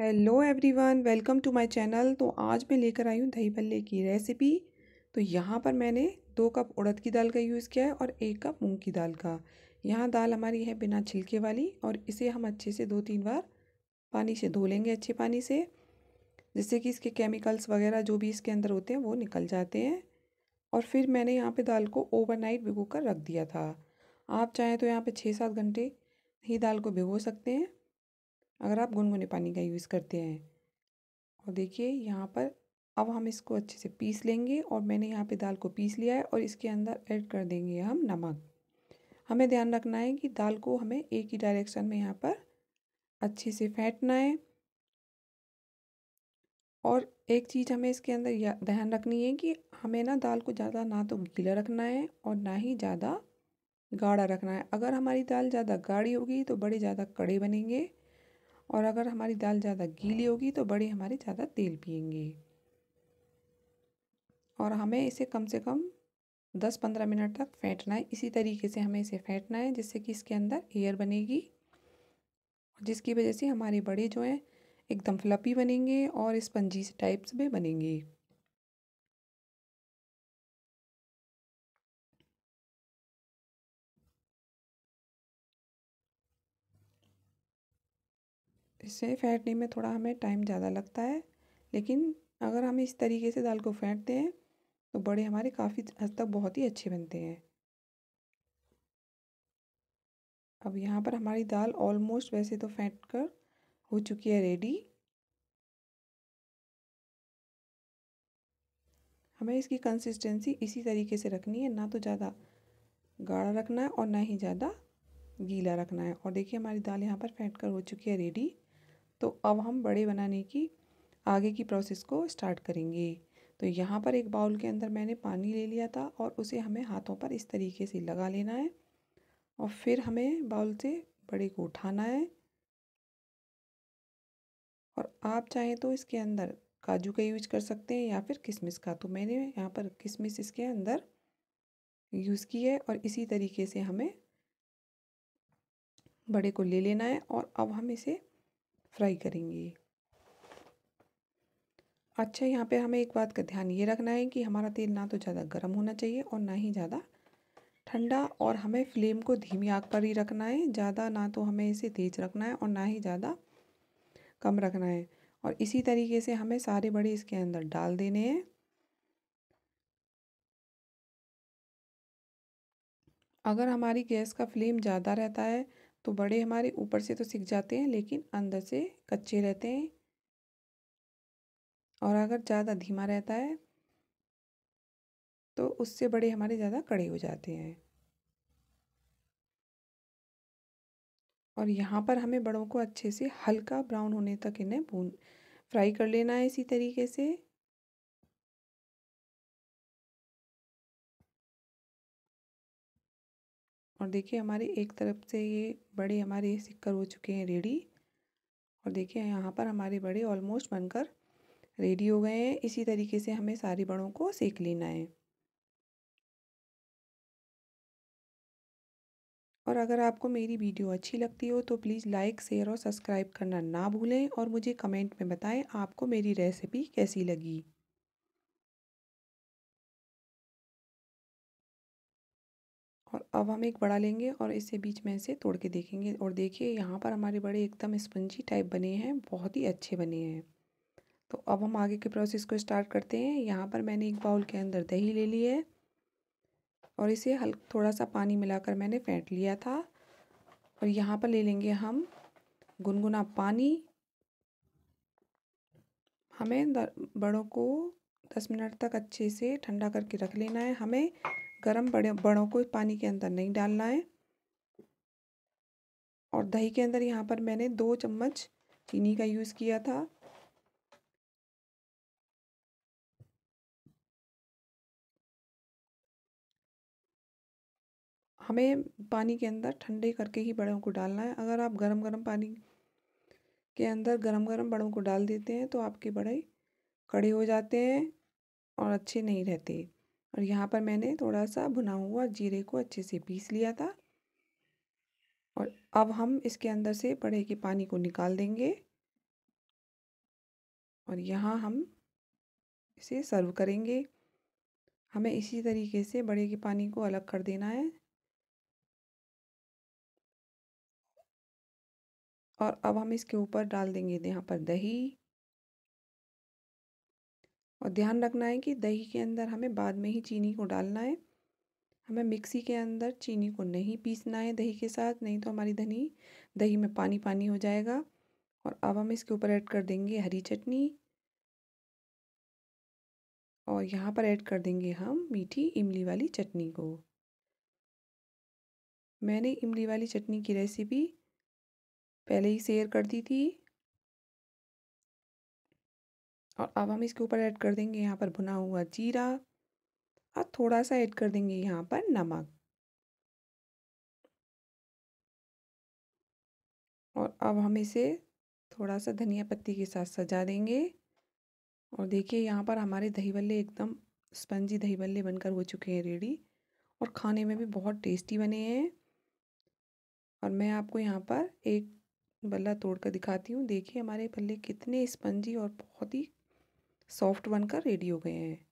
hello everyone welcome to my channel तो आज मैं लेकर आई हूँ दही भल्ले की रेसिपी तो यहाँ पर मैंने दो कप उड़द की दाल का यूज़ किया है और एक कप मूंग की दाल का यहाँ दाल हमारी है बिना छिलके वाली और इसे हम अच्छे से दो तीन बार पानी से धो लेंगे अच्छे पानी से जिससे कि इसके केमिकल्स वगैरह जो भी इसके अंदर होते हैं वो निकल जाते हैं और फिर मैंने यहाँ पर दाल को ओवर भिगो कर रख दिया था आप चाहें तो यहाँ पर छः सात घंटे ही दाल को भिगो सकते हैं अगर आप गुनगुने पानी का यूज़ करते हैं और देखिए यहाँ पर अब हम इसको अच्छे से पीस लेंगे और मैंने यहाँ पे दाल को पीस लिया है और इसके अंदर ऐड कर देंगे हम नमक हमें ध्यान रखना है कि दाल को हमें एक ही डायरेक्शन में यहाँ पर अच्छे से फेंटना है और एक चीज़ हमें इसके अंदर ध्यान रखनी है कि हमें ना दाल को ज़्यादा ना तो गीला रखना है और ना ही ज़्यादा गाढ़ा रखना है अगर हमारी दाल ज़्यादा गाढ़ी होगी तो बड़े ज़्यादा कड़े बनेंगे और अगर हमारी दाल ज़्यादा गीली होगी तो बड़े हमारे ज़्यादा तेल पिएंगे और हमें इसे कम से कम दस पंद्रह मिनट तक फेंटना है इसी तरीके से हमें इसे फेंटना है जिससे कि इसके अंदर एयर बनेगी जिसकी वजह से हमारे बड़े जो हैं एकदम फ्लपी बनेंगे और स्पंजी टाइप्स भी बनेंगे इसे फेंटने में थोड़ा हमें टाइम ज़्यादा लगता है लेकिन अगर हम इस तरीके से दाल को फेंटते हैं तो बड़े हमारे काफ़ी हद तक बहुत ही अच्छे बनते हैं अब यहाँ पर हमारी दाल ऑलमोस्ट वैसे तो फेंट कर हो चुकी है रेडी हमें इसकी कंसिस्टेंसी इसी तरीके से रखनी है ना तो ज़्यादा गाढ़ा रखना है और ना ही ज़्यादा गीला रखना है और देखिए हमारी दाल यहाँ पर फेंट कर हो चुकी है रेडी तो अब हम बड़े बनाने की आगे की प्रोसेस को स्टार्ट करेंगे तो यहाँ पर एक बाउल के अंदर मैंने पानी ले लिया था और उसे हमें हाथों पर इस तरीके से लगा लेना है और फिर हमें बाउल से बड़े को उठाना है और आप चाहें तो इसके अंदर काजू का यूज कर सकते हैं या फिर किशमिश का तो मैंने यहाँ पर किशमिश इसके अंदर यूज़ की है और इसी तरीके से हमें बड़े को ले लेना है और अब हम इसे फ्राई करेंगे अच्छा यहाँ पे हमें एक बात का ध्यान ये रखना है कि हमारा तेल ना तो ज़्यादा गर्म होना चाहिए और ना ही ज़्यादा ठंडा और हमें फ्लेम को धीमी आग पर ही रखना है ज़्यादा ना तो हमें इसे तेज़ रखना है और ना ही ज़्यादा कम रखना है और इसी तरीके से हमें सारे बड़े इसके अंदर डाल देने हैं अगर हमारी गैस का फ्लेम ज़्यादा रहता है तो बड़े हमारे ऊपर से तो सीख जाते हैं लेकिन अंदर से कच्चे रहते हैं और अगर ज़्यादा धीमा रहता है तो उससे बड़े हमारे ज़्यादा कड़े हो जाते हैं और यहाँ पर हमें बड़ों को अच्छे से हल्का ब्राउन होने तक इन्हें भून फ्राई कर लेना है इसी तरीके से और देखिए हमारे एक तरफ से ये बड़े हमारे सिक्कर हो चुके हैं रेडी और देखिए यहाँ पर हमारे बड़े ऑलमोस्ट बनकर रेडी हो गए हैं इसी तरीके से हमें सारे बड़ों को सेक लेना है और अगर आपको मेरी वीडियो अच्छी लगती हो तो प्लीज़ लाइक शेयर और सब्सक्राइब करना ना भूलें और मुझे कमेंट में बताएं आपको मेरी रेसिपी कैसी लगी और अब हम एक बड़ा लेंगे और इसे बीच में से तोड़ के देखेंगे और देखिए यहाँ पर हमारे बड़े एकदम स्पंजी टाइप बने हैं बहुत ही अच्छे बने हैं तो अब हम आगे के प्रोसेस को स्टार्ट करते हैं यहाँ पर मैंने एक बाउल के अंदर दही ले ली है और इसे हल थोड़ा सा पानी मिलाकर मैंने फेंट लिया था और यहाँ पर ले लेंगे हम गुनगुना पानी हमें बड़ों को दस मिनट तक अच्छे से ठंडा करके रख लेना है हमें गरम बड़े बड़ों को पानी के अंदर नहीं डालना है और दही के अंदर यहाँ पर मैंने दो चम्मच चीनी का यूज़ किया था हमें पानी के अंदर ठंडे करके ही बड़ों को डालना है अगर आप गरम गरम पानी के अंदर गरम गरम बड़ों को डाल देते हैं तो आपके बड़े कड़े हो जाते हैं और अच्छे नहीं रहते और यहाँ पर मैंने थोड़ा सा भुना हुआ जीरे को अच्छे से पीस लिया था और अब हम इसके अंदर से पड़े के पानी को निकाल देंगे और यहाँ हम इसे सर्व करेंगे हमें इसी तरीके से बड़े के पानी को अलग कर देना है और अब हम इसके ऊपर डाल देंगे यहाँ पर दही और ध्यान रखना है कि दही के अंदर हमें बाद में ही चीनी को डालना है हमें मिक्सी के अंदर चीनी को नहीं पीसना है दही के साथ नहीं तो हमारी धनी दही में पानी पानी हो जाएगा और अब हम इसके ऊपर ऐड कर देंगे हरी चटनी और यहाँ पर ऐड कर देंगे हम मीठी इमली वाली चटनी को मैंने इमली वाली चटनी की रेसिपी पहले ही शेयर कर दी थी और अब हम इसके ऊपर ऐड कर देंगे यहाँ पर भुना हुआ जीरा और थोड़ा सा ऐड कर देंगे यहाँ पर नमक और अब हम इसे थोड़ा सा धनिया पत्ती के साथ सजा देंगे और देखिए यहाँ पर हमारे दही बल्ले एकदम स्पंजी दही बल्ले बनकर हो चुके हैं रेडी और खाने में भी बहुत टेस्टी बने हैं और मैं आपको यहाँ पर एक बल्ला तोड़ कर दिखाती हूँ देखिए हमारे बल्ले कितने स्पंजी और बहुत ही सॉफ्ट बनकर रेडी हो गए हैं